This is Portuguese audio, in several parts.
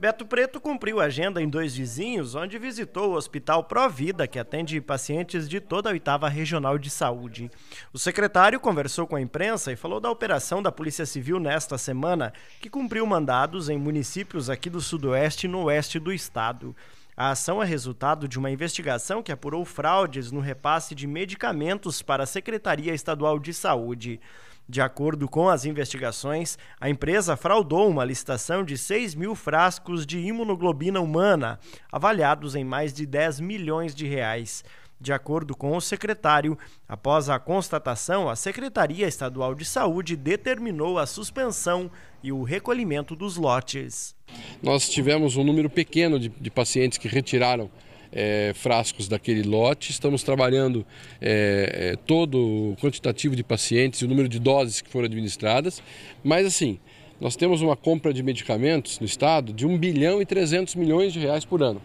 Beto Preto cumpriu agenda em dois vizinhos, onde visitou o Hospital Provida, que atende pacientes de toda a oitava regional de saúde. O secretário conversou com a imprensa e falou da operação da Polícia Civil nesta semana, que cumpriu mandados em municípios aqui do Sudoeste e no Oeste do Estado. A ação é resultado de uma investigação que apurou fraudes no repasse de medicamentos para a Secretaria Estadual de Saúde. De acordo com as investigações, a empresa fraudou uma licitação de 6 mil frascos de imunoglobina humana, avaliados em mais de 10 milhões de reais. De acordo com o secretário, após a constatação, a Secretaria Estadual de Saúde determinou a suspensão e o recolhimento dos lotes. Nós tivemos um número pequeno de, de pacientes que retiraram é, frascos daquele lote. Estamos trabalhando é, todo o quantitativo de pacientes e o número de doses que foram administradas. Mas, assim, nós temos uma compra de medicamentos no estado de 1 bilhão e 300 milhões de reais por ano.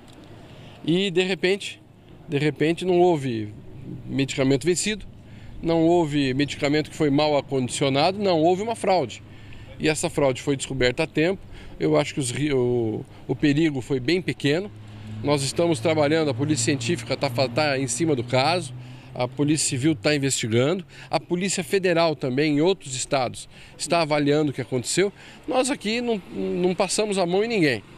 E, de repente, de repente não houve medicamento vencido, não houve medicamento que foi mal acondicionado, não houve uma fraude. E essa fraude foi descoberta a tempo. Eu acho que os, o, o perigo foi bem pequeno. Nós estamos trabalhando, a polícia científica está tá em cima do caso, a Polícia Civil está investigando, a Polícia Federal também, em outros estados, está avaliando o que aconteceu. Nós aqui não, não passamos a mão em ninguém.